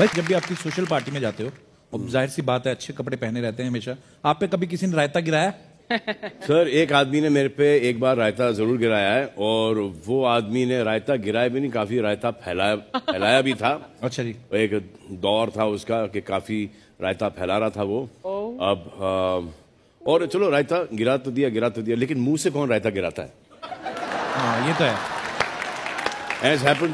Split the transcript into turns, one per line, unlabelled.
भाई जब भी आपकी सोशल पार्टी में जाते हो और जाहिर सी बात है अच्छे कपड़े पहने रहते हैं हमेशा आप पे कभी किसी ने रायता गिराया
सर एक आदमी ने मेरे पे एक बार रायता जरूर गिराया है और वो आदमी ने रायता गिराया भी नहीं काफी रायता फैलाया फैलाया भी था अच्छा जी एक दौर था उसका कि काफी रायता फैला रहा था वो अब आ, और चलो रायता गिरा तो दिया गिरा तो दिया लेकिन मुंह से कौन रायता गिराता है आ, हाँ, ये तो है एज हैपन